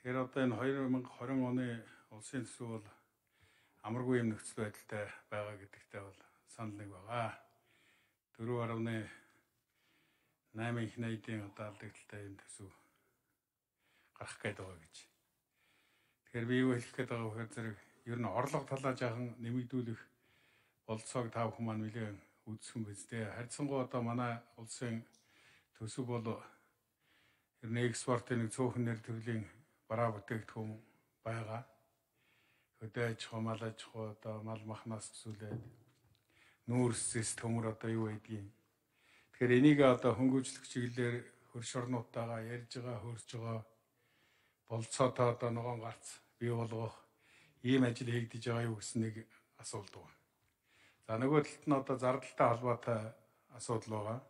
Тэгэхээр одоо энэ 2020 оны улсын төсөв бол амаргүй юм нөхцөл байдалтай байгаа гэдэгтээ бол санал нэг байгаа. 4.8 их найдын одоо алдагдaltaй юм төсөв гарах гээд байгаа гэж. Тэгэхээр би юу хэлэх гээд байгаа вэ зэрэг ер нь орлого талаа жаахан нэмэгдүүлэх болцоог та бүхэн маань нэлээд үзсэн биз дээ. Харьцангуй одоо манай улсын төсөв бол ер нь экспортын нэг цөөхөн нэр төрлийн бараа бүтээгдэхүүн байгаа. Хөдөө аж ахуй, мал аж ахуй одоо мал махнаас төсөөлээд нүүрсэс төмөр одоо юу байдгийг. Тэгэхээр энийг одоо хөнгөвчлөх чиглэлээр хөрш орнуудтайгаа ярьж байгаа, хөрж байгаа болцоо та одоо ногоон гарц бий болгох ийм ажил хийгдэж байгаа юу гэсэн нэг асуулт байна. За нөгөө талд нь одоо зардалтай холбоотой асуудал байгаа.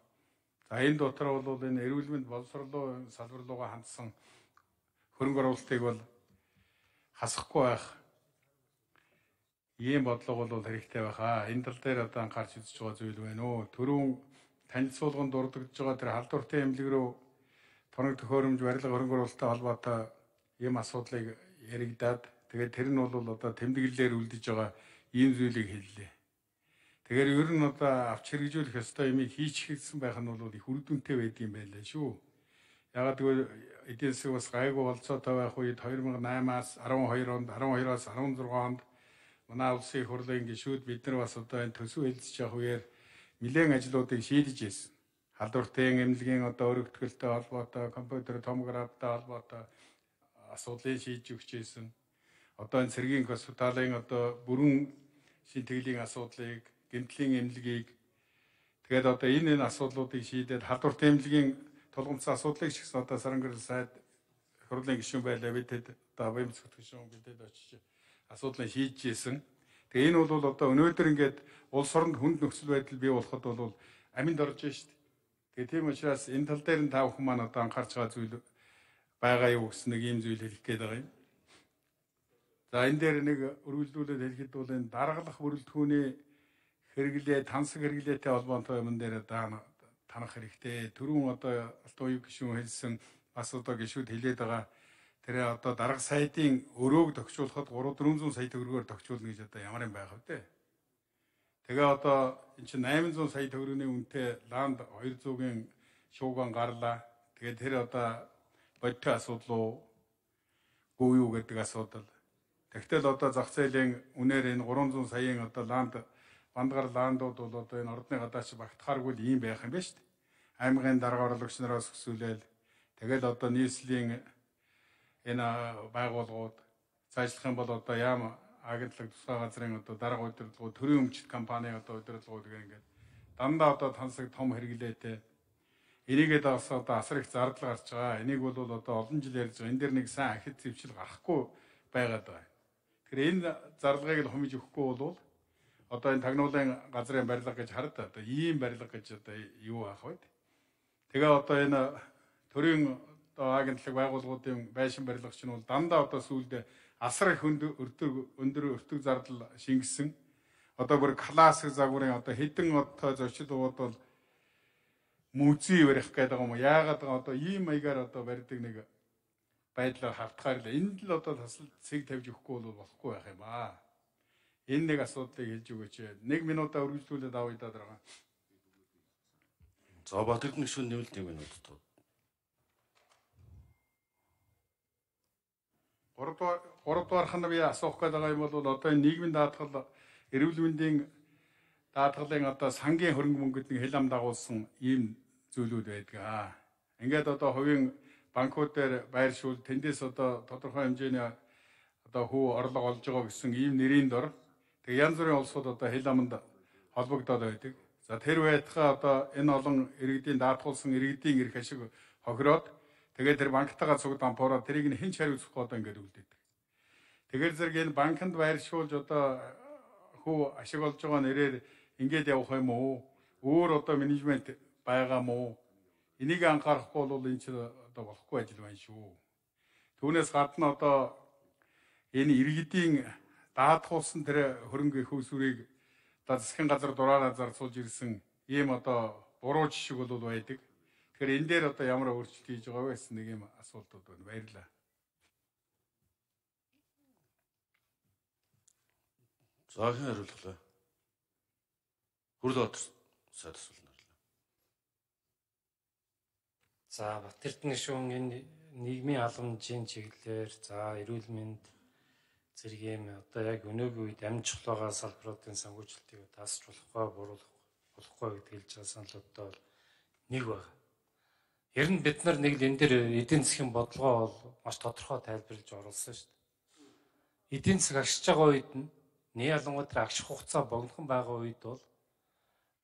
За энэ дотор бол энэ эрүүл мэнд боловсролын салбар руугаа хандсан хөрөнгө оруулалтыг бол хасахгүй байх ийм бодлого бол хэрэгтэй байхаа. Энэ тал дээр одоо анхаарч үзэж байгаа зүйл байна уу? Төрөө танилцуулганд дурдгаж байгаа тэр халдвартай эмнэлэг рүү тоног төхөөрөмж барилга хөрөнгө оруулалттай холбоотой ийм асуудлыг яригадаад тэгээд тэр нь бол одоо тэмдэглэлээр үлдэж байгаа ийм зүйлийг хэллээ. Тэгэхээр ер нь одоо авч хэрэгжүүлэх ёстой юмыг хийчихсэн байх нь бол их үр дүнтэй байдгийн байлаа шүү. Ягаад гэвэл эдийн засаг бас гайгүй болцоотой байх үед 2008-аас 12 онд 12-аас 16 онд манай улсын хурлын гишүүд бид нар бас одоо энэ төсөв хэлцэж явах үеэр нэгэн ажлуудыг шийдэж ирсэн. Халдвартын эмнэлгийн одоо өргөтгөлтэй холбоотой, компьютер томографтай холбоотой асуудлыг шийдэж өгч ирсэн. Одоо энэ цэргийн госпиталын одоо бүрэн шин тэглийн асуудлыг, гэмтлийн эмнэлгийг тэгээд одоо энэ энэ асуудлуудыг шийдээд халдварт эмнэлгийн тулгамдсан асуудлыг ч гэсэн одоо Сарангэр сайд хурлын гишүүн байлаа бидэд одоо Баян цогт гишүүн бидэд очиж асуудлыг хийж ийсэн. Тэгээ энэ бол одоо өнөөдөр ингээд улс оронд хүнд нөхцөл байдал бий болоход бол аминд орж штт. Тэгээ тийм учраас энэ тал дээр нь та бүхэн маань одоо анхаарч байгаа зүйл байгаа юу гэсэн нэг ийм зүйл хэлэх гээд байгаа юм. За энэ дээр нэг өргөлдүүлээд хэлэхэд бол энэ дараалах бүрэлдэхүүний хэрэглээ, тансаг хэрэглээтэй холбоотой юм дээр одоо танах хэрэгтэй. Төрүүн одоо Алтан уу гişүүн хэлсэн бас одоо гişүүд хилээд байгаа тэрэ одоо дарга сайдын өрөөг тохиулахад 3 400 сая төгрөгөөр тохиулна гэж одоо ямар юм байх вэ? Тэгээ одоо эн чинь 800 сая төгрөгийн үнэтэй ланд 200-ын шууган гарлаа. Тэгээ тэр одоо бодтой асуудал уу? Гүү юу гэдэг асуудал. Тэгтэл одоо зах зээлийн үнээр энэ 300 саяын одоо ланд Бандгар лаандууд бол одоо энэ ордны гадаач багтахааргүй л ийм байх юм байна шүү дээ. Аймгийн дарга орлогч нараас өсвөлээл тэгэл одоо нийслэлийн энэ байгууллагууд зайлших юм бол одоо яам агентлаг тусгай газрын одоо дарга удирдлагууд төрийн өмчит компани одоо удирдлагууд гэх ингээд дандаа одоо тансаг том хэрэглээтэй энийгээ даас одоо асар их зардал гарч байгаа. Энийг бол одоо олон жил ярьж байгаа. Энд дээр нэг сайн ахид зэвчил гарахгүй байгаад байна. Тэгэхээр энэ зарлагыг л хумиж өгөхгүй бол одоо энэ тагнуулын газрын барилга гэж хард одоо ийм барилга гэж одоо юу аах вэ? Тэгээ одоо энэ төрийн одоо агентлаг байгууллагуудын байшин барилгач нь бол дандаа одоо сүүлдээ асар их өндөр өндөр өртөг зардал шингэсэн. Одоо бүр классик загварын одоо хідэн одоо зочид ууд бол музей барих гэдэг юм уу? Яагаад гэвэл одоо ийм маягаар одоо барьдаг нэг байдлаар хартахаар л энд л одоо тасал цэг тавьж өгөхгүй бол болохгүй байх юм аа. Энэ нэг асуудлыг хэлж өгөөч. 1 минутаа үргэлжлүүлээд авъя да дараа. За Батэрдэн гишүүн нэвэл 1 минут тоо. 3 дугаар 3 дугаар хана би асуух гээд байгаа юм бол одоо энэ нийгмийн даатгал эрүүл мэндийн даатгалын одоо сангийн хөрөнгө мөнгөд нэг хэл ам дагуулсан ийм зүйлүүд байдгаа. Ингээд одоо хувийн банкуд дээр байршуул тэндээс одоо тодорхой хэмжээний одоо хүү орлого олж байгаа гэсэн ийм нэрийн дор Тэгээ янз бүрийн улсууд одоо хил аманд холбогдоод байдаг. За тэр байтхаа одоо энэ олон иргэдийн даатгуулсан иргэдийн эрх ашиг хохироод тэгээд тэр банктайгаа цуг дампуураад тэрийг нь хинч хариуцахгүй одоо ингээд үлдээдэг. Тэгэр зэрэг энэ банкнд байршуулж одоо хүү ашиг олж байгаа нэрээр ингээд явах юм уу? Өөр одоо менежмент байгаа мó? Энийг анхаарахгүй бол энэ ч одоо болохгүй ажил байна шүү. Түүнээс гадна одоо энэ иргэдийн аад туулсан тэр хөрөнгө их усүрийг засгийн газар дураараа зарцуулж ирсэн ийм одоо буруу жишг бол байдаг. Тэгэхээр энэ дээр одоо ямар өөрчлөлт хийж байгаа вэ гэсэн нэг юм асуултууд байна. Баярлалаа. За хэн хариулглаа? Хүрлөө сайд асуулна харлаа. За Батэрдэн гишүүн энэ нийгмийн аламжийн чиглэлээр за эрүүл мэнд зэрэг юм одоо яг өнөөгийн үед амжилтлогоо салбаруудын санхүүжилтийг таасч болохгүй буруулах болохгүй гэдэг хэлж байгаа саналуудтай бол нэг байна. Ер нь бид нар нэг л энэ дээр эдийн засгийн бодлогоо бол маш тодорхой тайлбарлаж оруулсан шүү дээ. Эдийн засаг агшиж байгаа үед нь нэг ялангуяа тэр агших хугацаа богинохан байгаа үед бол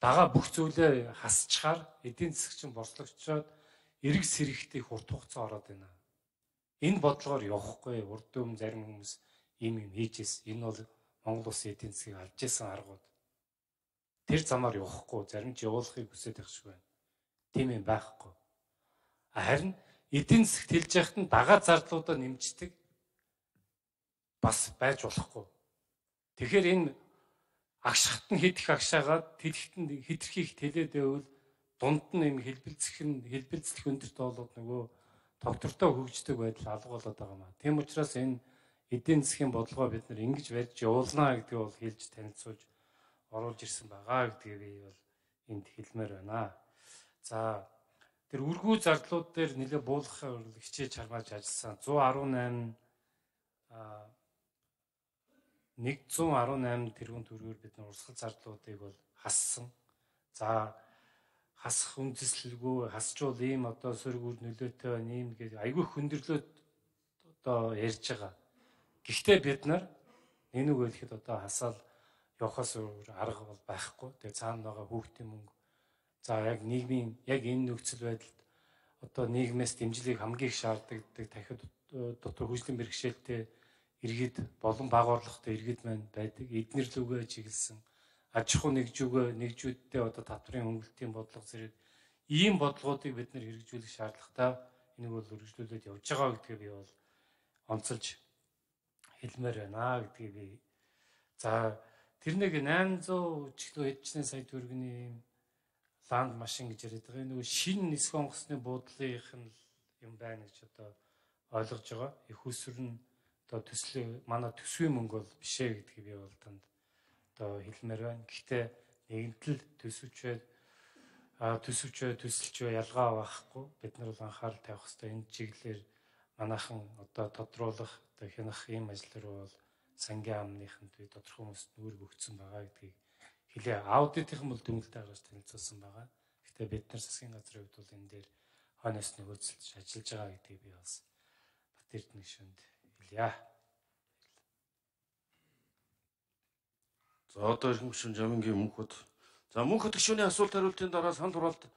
дагаа бүх зүйлээ хасчихаар эдийн засгийн борлогчдод эрг сэрэгтэй хурд хугацаа ороод байна. Энэ бодлогоор явахгүй урд дүм зарим хүмүүс ийм юм хийжээс энэ бол Монгол улсын эдийн засгийг алж исэн аргууд тэр замаар явахгүй зарим ч явуулахыг хүсэж байх шиг байна. Тийм юм байхгүй. Харин эдийн засгт хэлж яхад нь дагаа зардлуудаа нэмждэг бас байж болохгүй. Тэгэхээр энэ агшихт нь хидэх агшаагаад тэлхт нь хитрхийх тэлээд байвал дунд нь юм хэлбэлцэх нь хэлбэлцэх өндөрт болоод нөгөө доктортой хөгждөг байдал алга болоод байгаа маа. Тийм учраас энэ эдийн засгийн бодлогоо бид нар ингэж барьж явуулна гэдгийг бол хэлж танилцуулж оруулж ирсэн байгаа гэдгийг би бол энд хэлмээр байна. За тэр үргүү зардлууд дээр нэлээ буулгахын үр хичээж чармааж ажилласан 118 а 118 тэрбум төгрөгөөр бид нар урсгал зардлуудыг бол хассан. За хасах үндэслэлгүй хасчвал ийм одоо сөрөг үр нөлөөтэй байна ийм гэж айгүй хөндөрлөөд одоо ярьж байгаа. Гэхдээ бид нар энэ үг хэлэхэд одоо хасаал явахаас өөр арга бол байхгүй. Тэгээ цаана байгаа хүүхдийн мөнгө. За яг нийгмийн яг энэ нөхцөл байдалд одоо нийгмээс дэмжлэг хамгийн их шаарддаг дахид дотор хүчлийн бэрхшээлтэй иргэд болон баг орлоготой иргэд маань байдаг. Эднэр зүгээ чиглэсэн аж ахуй нэгжүүгээ нэгжүүдтэй одоо татврын өнгөлтийн бодлого зэрэг ийм бодлогуудыг бид нэр хэрэгжүүлэх шаардлагатай энийг бол үргэлжлүүлээд явж байгаа гэдгээ би бол онцолж хэлмээр байна гэдгийг би за тэр нэг 800 ч гэлөө хэдчнээ сая төгрөгийн ланд машин гэж яриад байгаа. Нэг шин нисэх онгоцны буудлынх нь юм байна гэж одоо ойлгож байгаа. Их усүр нь одоо төсөл манай төсвийн мөнгө бол биш ээ гэдгийг би бол танд одоо хэлмээр байна. Гэхдээ нэгэнт л төсөвчөө төсөвчөө төсөлчөө ялгаа байхгүй. Бид нар бол анхаарал тавих хэрэгтэй. Энэ чиглэлээр манайхан одоо тодруулах Тэнх ийм ажил руу бол сангийн амныханд би тодорхой хүмүүст нүүрэг өгсөн байгаа гэдгийг хэлээ. Аудитын бол дүнэлтээ гаргаж танилцуулсан байгаа. Гэхдээ бид нар засгийн газрын хувьд бол энэ дээр хойноос нөхөцөлж ажиллаж байгаа гэдгийг би бас Батэрдэнэ гишүүнд хэлье. За одоо ирэх гишүүн Жамингийн мөнхөд. За мөнхөд гишүүний асуулт хариултын дараа санал хураалт